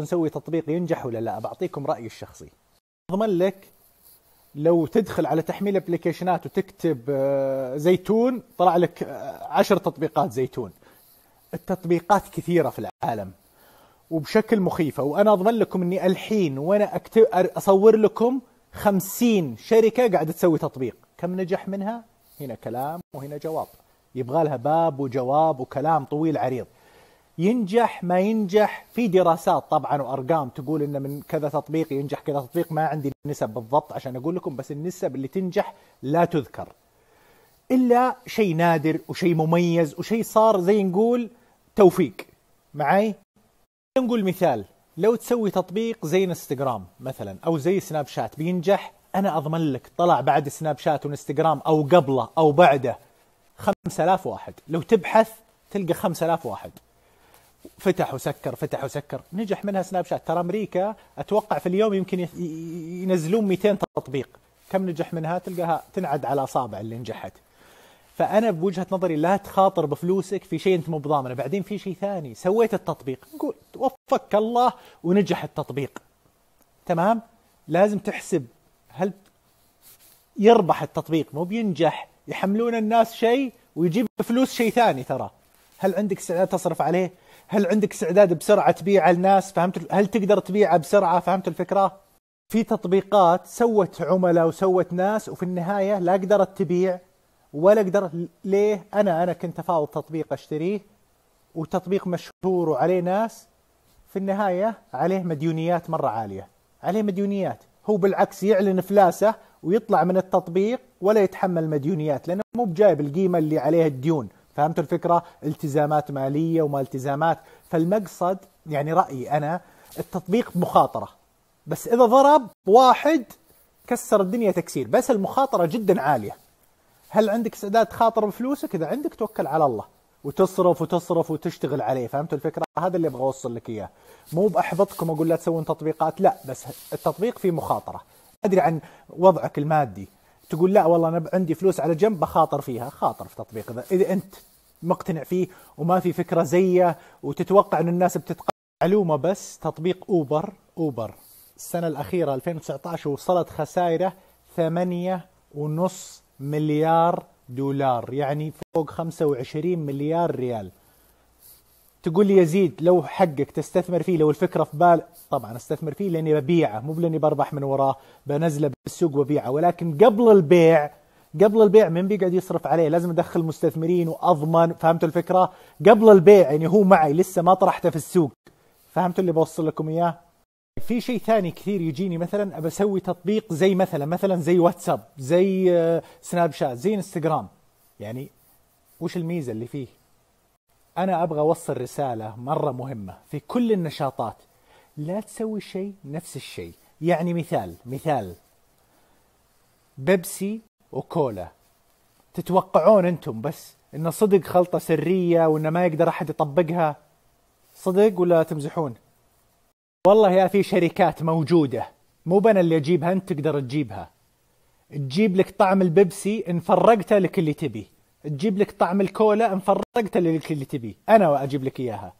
نسوي تطبيق ينجح ولا لا بعطيكم رايي الشخصي اضمن لك لو تدخل على تحميل ابلكيشنات وتكتب آه، زيتون طلع لك آه، عشر تطبيقات زيتون التطبيقات كثيرة في العالم وبشكل مخيفة وأنا أضمن لكم أني الحين وأنا أكتب أصور لكم خمسين شركة قاعدة تسوي تطبيق كم نجح منها؟ هنا كلام وهنا جواب يبغى لها باب وجواب وكلام طويل عريض ينجح ما ينجح في دراسات طبعا وارقام تقول ان من كذا تطبيق ينجح كذا تطبيق ما عندي نسب بالضبط عشان اقول لكم بس النسب اللي تنجح لا تذكر الا شيء نادر وشيء مميز وشيء صار زي نقول توفيق معي نقول مثال لو تسوي تطبيق زي انستغرام مثلا او زي سناب شات بينجح انا اضمن لك طلع بعد سناب شات وانستغرام او قبله او بعده 5000 واحد لو تبحث تلقى 5000 واحد فتح وسكر فتح وسكر نجح منها سناب شات ترى امريكا اتوقع في اليوم يمكن ينزلون 200 تطبيق كم نجح منها تلقاها تنعد على اصابع اللي نجحت فانا بوجهه نظري لا تخاطر بفلوسك في شيء انت مو بضامنه بعدين في شيء ثاني سويت التطبيق نقول وفقك الله ونجح التطبيق تمام لازم تحسب هل يربح التطبيق مو بينجح يحملون الناس شيء ويجيب فلوس شيء ثاني ترى هل عندك استعداد تصرف عليه هل عندك استعداد بسرعه تبيعه للناس فهمت هل تقدر تبيعه بسرعه فهمت الفكره في تطبيقات سوت عملاء وسوت ناس وفي النهايه لا قدرت تبيع ولا قدرت ليه انا انا كنت افاوض تطبيق اشتريه وتطبيق مشهور وعليه ناس في النهايه عليه مديونيات مره عاليه عليه مديونيات هو بالعكس يعلن افلاسه ويطلع من التطبيق ولا يتحمل مديونيات لانه مو بجايب القيمه اللي عليها الديون فهمت الفكرة التزامات مالية وما التزامات فالمقصد يعني رأيي أنا التطبيق مخاطرة بس إذا ضرب واحد كسر الدنيا تكسير بس المخاطرة جدا عالية هل عندك استعداد تخاطر بفلوسك إذا عندك توكل على الله وتصرف وتصرف وتشتغل عليه فهمت الفكرة هذا اللي أبغى أوصل لك إياه مو بأحبطكم أقول لا تسوون تطبيقات لا بس التطبيق فيه مخاطرة أدري عن وضعك المادي تقول لا والله انا عندي فلوس على جنب بخاطر فيها خاطر في تطبيق اذا انت مقتنع فيه وما في فكره زيه وتتوقع ان الناس بتتقبل معلومه بس تطبيق اوبر اوبر السنه الاخيره 2019 وصلت خسائره ونص مليار دولار يعني فوق 25 مليار ريال تقول لي يزيد لو حقك تستثمر فيه لو الفكره في بال طبعا استثمر فيه لاني ببيعه مو لاني بربح من وراه بنزله بالسوق وبيعه ولكن قبل البيع قبل البيع من بيقعد يصرف عليه لازم ادخل مستثمرين واضمن فهمتوا الفكره قبل البيع يعني هو معي لسه ما طرحته في السوق فهمتوا اللي بوصل لكم اياه في شيء ثاني كثير يجيني مثلا ابى اسوي تطبيق زي مثلا مثلا زي واتساب زي آه، سناب شات زي انستغرام يعني وش الميزه اللي فيه انا ابغى اوصل رساله مره مهمه في كل النشاطات لا تسوي شيء نفس الشيء يعني مثال مثال بيبسي وكولا تتوقعون انتم بس ان صدق خلطة سرية وان ما يقدر احد يطبقها صدق ولا تمزحون والله يا في شركات موجودة مو بنا اللي اجيبها انت تقدر تجيبها تجيب لك طعم البيبسي ان فرقته لك اللي تبي تجيب لك طعم الكولا ان فرقته لك اللي تبي انا واجيب لك اياها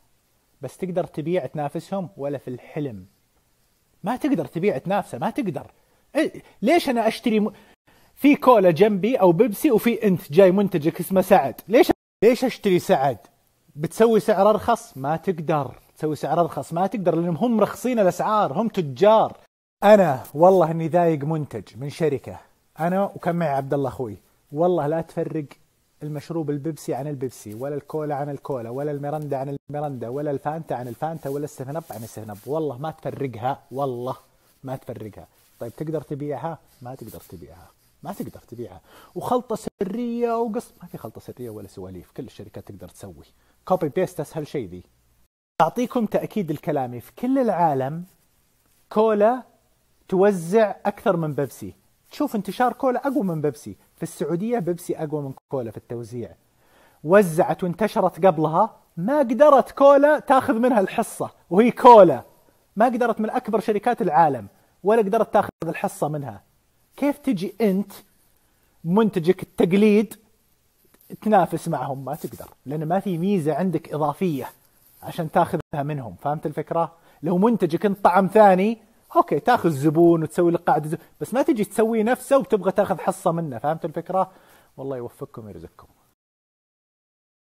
بس تقدر تبيع تنافسهم ولا في الحلم ما تقدر تبيع تنافسه ما تقدر إيه، ليش انا اشتري م... في كولا جنبي او بيبسي وفي انت جاي منتجك اسمه سعد ليش ليش اشتري سعد بتسوي سعر ارخص ما تقدر تسوي سعر ارخص ما تقدر لانهم هم رخصين الاسعار هم تجار انا والله اني ذايق منتج من شركه انا وكان معي عبد الله اخوي والله لا تفرق المشروب البيبسي عن البيبسي ولا الكولا عن الكولا ولا الميرندا عن الميرندا ولا الفانتا عن الفانتا ولا السفنب عن السفنب والله ما تفرقها والله ما تفرقها طيب تقدر تبيعها ما تقدر تبيعها ما تقدر تبيعها وخلطه سريه وقص ما في خلطه سريه ولا سواليف كل الشركات تقدر تسوي كوبي بيست اسهل شيء ذي اعطيكم تاكيد لكلامي في كل العالم كولا توزع اكثر من بيبسي تشوف انتشار كولا اقوى من بيبسي في السعوديه بيبسي اقوى من كولا في التوزيع وزعت وانتشرت قبلها ما قدرت كولا تاخذ منها الحصه وهي كولا ما قدرت من اكبر شركات العالم ولا قدرت تاخذ الحصه منها كيف تجي انت منتجك التقليد تنافس معهم ما تقدر لان ما في ميزه عندك اضافيه عشان تاخذها منهم فهمت الفكره لو منتجك انت طعم ثاني اوكي تاخذ زبون وتسوي له قاعده زبون. بس ما تجي تسوي نفسه وتبغى تاخذ حصه منه فهمت الفكره والله يوفقكم ويرزقكم